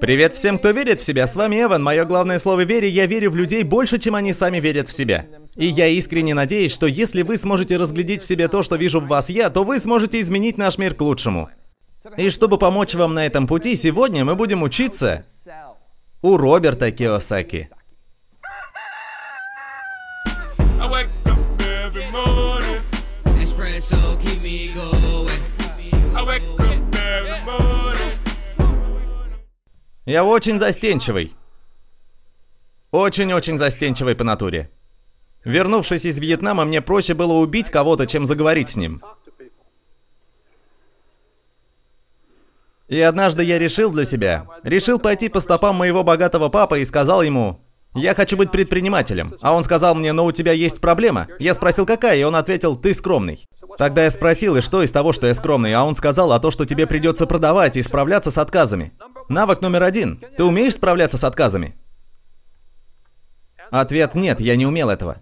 Привет всем, кто верит в себя, с вами Эван. Мое главное слово вере, я верю в людей больше, чем они сами верят в себя. И я искренне надеюсь, что если вы сможете разглядеть в себе то, что вижу в вас я, то вы сможете изменить наш мир к лучшему. И чтобы помочь вам на этом пути, сегодня мы будем учиться у Роберта Киосаки. Espresso, keep me going. I wake up every morning. Я очень застенчивый. Очень-очень застенчивый по натуре. Вернувшись из Вьетнама, мне проще было убить кого-то, чем заговорить с ним. И однажды я решил для себя, решил пойти по стопам моего богатого папы и сказал ему, «Я хочу быть предпринимателем». А он сказал мне, «Но у тебя есть проблема». Я спросил, какая, и он ответил, «Ты скромный». Тогда я спросил, и что из того, что я скромный, а он сказал, а то, что тебе придется продавать и справляться с отказами. Навык номер один. Ты умеешь справляться с отказами? Ответ нет, я не умел этого.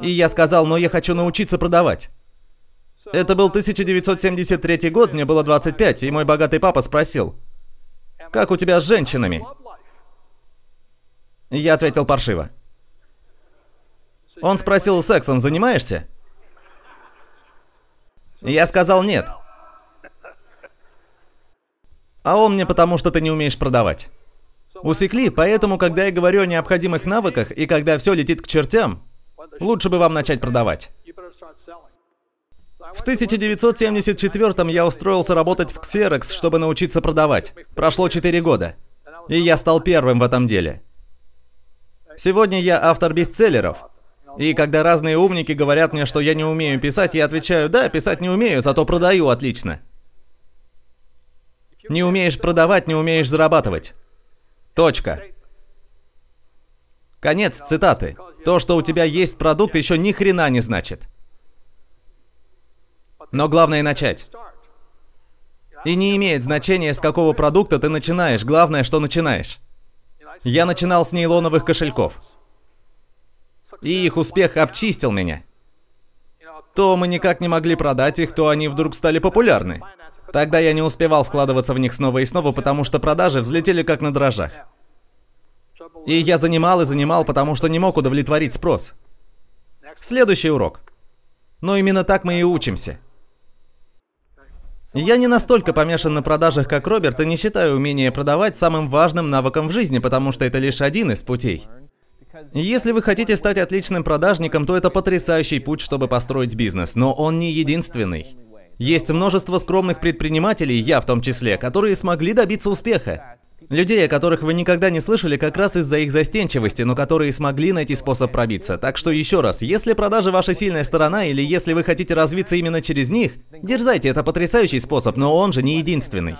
И я сказал, но я хочу научиться продавать. Это был 1973 год, мне было 25, и мой богатый папа спросил, «Как у тебя с женщинами?» Я ответил паршиво. Он спросил, «Сексом занимаешься?» Я сказал, «Нет». А он мне потому, что ты не умеешь продавать. Усекли, поэтому, когда я говорю о необходимых навыках и когда все летит к чертям, лучше бы вам начать продавать. В 1974 я устроился работать в Xerox, чтобы научиться продавать. Прошло 4 года. И я стал первым в этом деле. Сегодня я автор бестселлеров. И когда разные умники говорят мне, что я не умею писать, я отвечаю, да, писать не умею, зато продаю отлично. Не умеешь продавать, не умеешь зарабатывать. Точка. Конец цитаты. То, что у тебя есть продукт, еще ни хрена не значит. Но главное начать. И не имеет значения, с какого продукта ты начинаешь. Главное, что начинаешь. Я начинал с нейлоновых кошельков. И их успех обчистил меня. То мы никак не могли продать их, то они вдруг стали популярны. Тогда я не успевал вкладываться в них снова и снова, потому что продажи взлетели как на дрожжах. И я занимал и занимал, потому что не мог удовлетворить спрос. Следующий урок. Но именно так мы и учимся. Я не настолько помешан на продажах, как Роберт, и не считаю умение продавать самым важным навыком в жизни, потому что это лишь один из путей. Если вы хотите стать отличным продажником, то это потрясающий путь, чтобы построить бизнес, но он не единственный. Есть множество скромных предпринимателей, я в том числе, которые смогли добиться успеха. Людей, о которых вы никогда не слышали как раз из-за их застенчивости, но которые смогли найти способ пробиться. Так что еще раз, если продажи ваша сильная сторона или если вы хотите развиться именно через них, дерзайте, это потрясающий способ, но он же не единственный.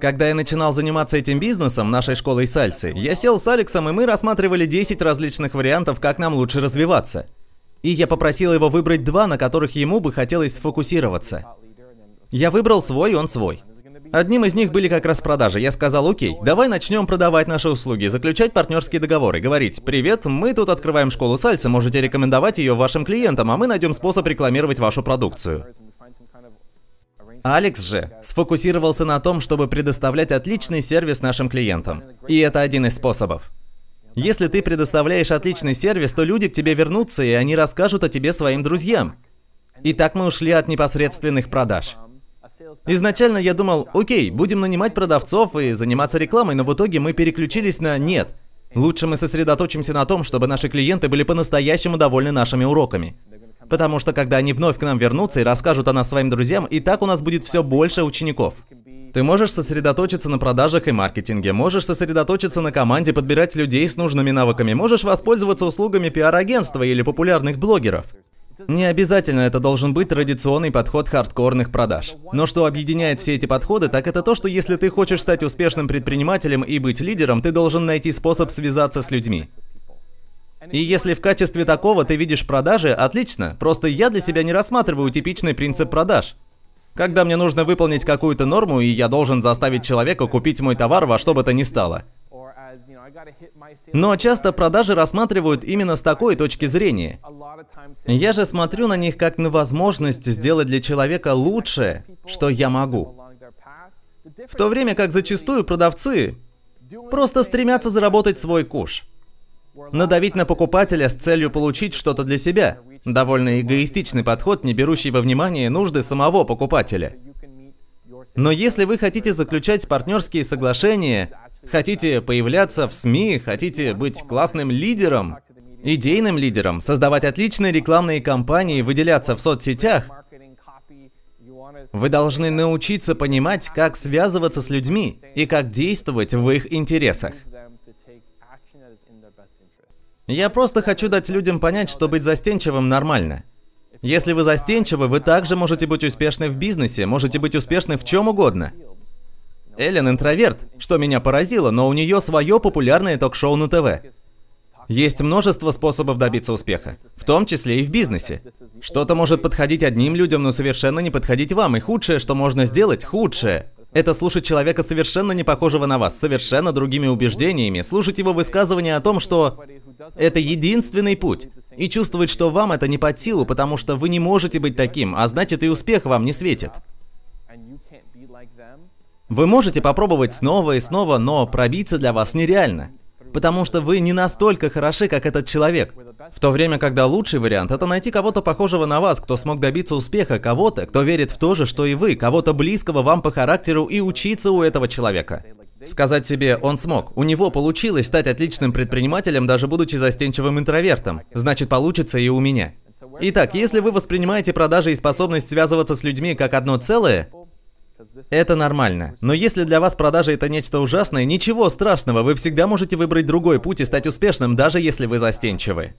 Когда я начинал заниматься этим бизнесом, нашей школой сальсы, я сел с Алексом, и мы рассматривали 10 различных вариантов, как нам лучше развиваться. И я попросил его выбрать два, на которых ему бы хотелось сфокусироваться. Я выбрал свой, он свой. Одним из них были как раз продажи. Я сказал, окей, давай начнем продавать наши услуги, заключать партнерские договоры, говорить, привет, мы тут открываем школу сальса, можете рекомендовать ее вашим клиентам, а мы найдем способ рекламировать вашу продукцию. Алекс же сфокусировался на том, чтобы предоставлять отличный сервис нашим клиентам. И это один из способов. Если ты предоставляешь отличный сервис, то люди к тебе вернутся, и они расскажут о тебе своим друзьям. И так мы ушли от непосредственных продаж. Изначально я думал, окей, будем нанимать продавцов и заниматься рекламой, но в итоге мы переключились на «нет». Лучше мы сосредоточимся на том, чтобы наши клиенты были по-настоящему довольны нашими уроками. Потому что когда они вновь к нам вернутся и расскажут о нас своим друзьям, и так у нас будет все больше учеников. Ты можешь сосредоточиться на продажах и маркетинге, можешь сосредоточиться на команде, подбирать людей с нужными навыками, можешь воспользоваться услугами пиар-агентства или популярных блогеров. Не обязательно это должен быть традиционный подход хардкорных продаж. Но что объединяет все эти подходы, так это то, что если ты хочешь стать успешным предпринимателем и быть лидером, ты должен найти способ связаться с людьми. И если в качестве такого ты видишь продажи, отлично. Просто я для себя не рассматриваю типичный принцип продаж. Когда мне нужно выполнить какую-то норму, и я должен заставить человека купить мой товар во что бы то ни стало. Но часто продажи рассматривают именно с такой точки зрения. Я же смотрю на них как на возможность сделать для человека лучшее, что я могу. В то время как зачастую продавцы просто стремятся заработать свой куш. Надавить на покупателя с целью получить что-то для себя – Довольно эгоистичный подход, не берущий во внимание нужды самого покупателя. Но если вы хотите заключать партнерские соглашения, хотите появляться в СМИ, хотите быть классным лидером, идейным лидером, создавать отличные рекламные кампании, выделяться в соцсетях, вы должны научиться понимать, как связываться с людьми и как действовать в их интересах. Я просто хочу дать людям понять, что быть застенчивым нормально. Если вы застенчивы, вы также можете быть успешны в бизнесе, можете быть успешны в чем угодно. Эллен интроверт, что меня поразило, но у нее свое популярное ток-шоу на ТВ. Есть множество способов добиться успеха, в том числе и в бизнесе. Что-то может подходить одним людям, но совершенно не подходить вам, и худшее, что можно сделать, худшее, это слушать человека совершенно не похожего на вас, совершенно другими убеждениями, слушать его высказывания о том, что это единственный путь. И чувствовать, что вам это не под силу, потому что вы не можете быть таким, а значит и успех вам не светит. Вы можете попробовать снова и снова, но пробиться для вас нереально. Потому что вы не настолько хороши, как этот человек. В то время, когда лучший вариант – это найти кого-то похожего на вас, кто смог добиться успеха, кого-то, кто верит в то же, что и вы, кого-то близкого вам по характеру и учиться у этого человека. Сказать себе «он смог». У него получилось стать отличным предпринимателем, даже будучи застенчивым интровертом. Значит, получится и у меня. Итак, если вы воспринимаете продажи и способность связываться с людьми как одно целое, это нормально. Но если для вас продажи это нечто ужасное, ничего страшного, вы всегда можете выбрать другой путь и стать успешным, даже если вы застенчивы.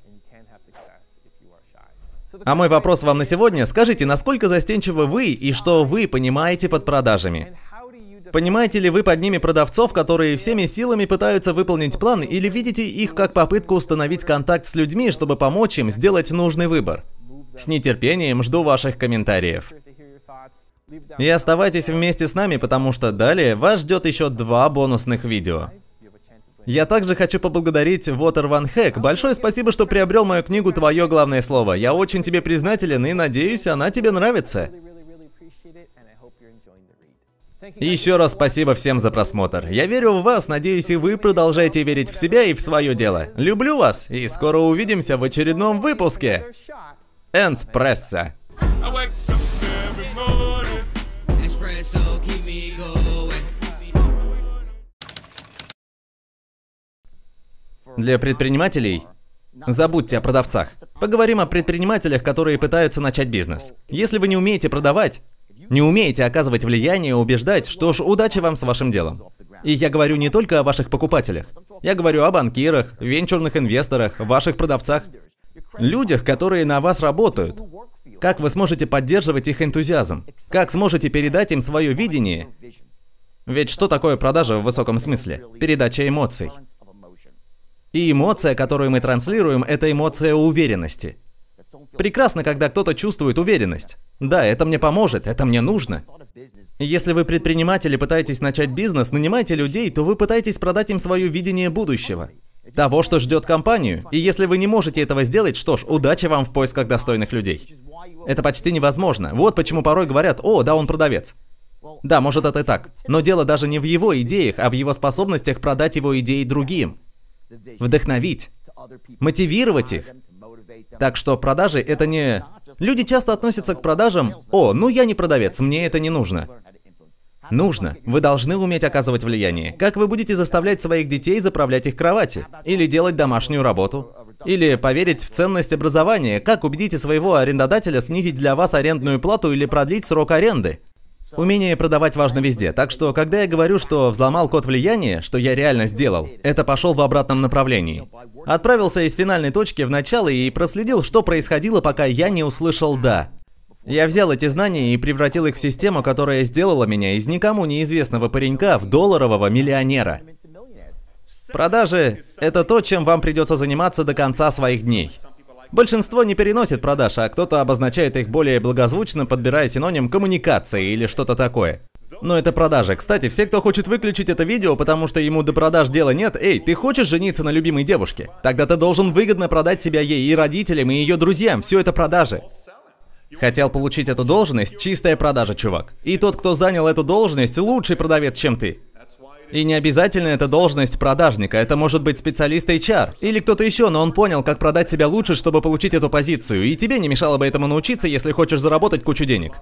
А мой вопрос вам на сегодня, скажите, насколько застенчивы вы и что вы понимаете под продажами? Понимаете ли вы под ними продавцов, которые всеми силами пытаются выполнить план, или видите их как попытку установить контакт с людьми, чтобы помочь им сделать нужный выбор? С нетерпением жду ваших комментариев. И оставайтесь вместе с нами, потому что далее вас ждет еще два бонусных видео. Я также хочу поблагодарить Water One Hack. Большое спасибо, что приобрел мою книгу «Твое главное слово». Я очень тебе признателен и надеюсь, она тебе нравится. Еще раз спасибо всем за просмотр. Я верю в вас, надеюсь и вы продолжаете верить в себя и в свое дело. Люблю вас и скоро увидимся в очередном выпуске. Энспрессо. Для предпринимателей Забудьте о продавцах. Поговорим о предпринимателях, которые пытаются начать бизнес. Если вы не умеете продавать, не умеете оказывать влияние, убеждать, что ж, удачи вам с вашим делом. И я говорю не только о ваших покупателях. Я говорю о банкирах, венчурных инвесторах, ваших продавцах. Людях, которые на вас работают. Как вы сможете поддерживать их энтузиазм? Как сможете передать им свое видение? Ведь что такое продажа в высоком смысле? Передача эмоций. И эмоция, которую мы транслируем, это эмоция уверенности. Прекрасно, когда кто-то чувствует уверенность. Да, это мне поможет, это мне нужно. Если вы предприниматели пытаетесь начать бизнес, нанимайте людей, то вы пытаетесь продать им свое видение будущего. Того, что ждет компанию. И если вы не можете этого сделать, что ж, удачи вам в поисках достойных людей. Это почти невозможно. Вот почему порой говорят, о, да, он продавец. Да, может это и так. Но дело даже не в его идеях, а в его способностях продать его идеи другим. Вдохновить. Мотивировать их. Так что продажи это не... Люди часто относятся к продажам, о, ну я не продавец, мне это не нужно. Нужно. Вы должны уметь оказывать влияние. Как вы будете заставлять своих детей заправлять их кровати? Или делать домашнюю работу? Или поверить в ценность образования? Как убедите своего арендодателя снизить для вас арендную плату или продлить срок аренды? Умение продавать важно везде, так что, когда я говорю, что взломал код влияния, что я реально сделал, это пошел в обратном направлении. Отправился из финальной точки в начало и проследил, что происходило, пока я не услышал «да». Я взял эти знания и превратил их в систему, которая сделала меня из никому неизвестного паренька в долларового миллионера. Продажи – это то, чем вам придется заниматься до конца своих дней. Большинство не переносит продаж, а кто-то обозначает их более благозвучно, подбирая синоним коммуникации или что-то такое. Но это продажи. Кстати, все, кто хочет выключить это видео, потому что ему до продаж дела нет, эй, ты хочешь жениться на любимой девушке? Тогда ты должен выгодно продать себя ей и родителям, и ее друзьям. Все это продажи. Хотел получить эту должность, чистая продажа, чувак. И тот, кто занял эту должность, лучший продавец, чем ты. И не обязательно это должность продажника, это может быть специалист HR или кто-то еще, но он понял, как продать себя лучше, чтобы получить эту позицию, и тебе не мешало бы этому научиться, если хочешь заработать кучу денег.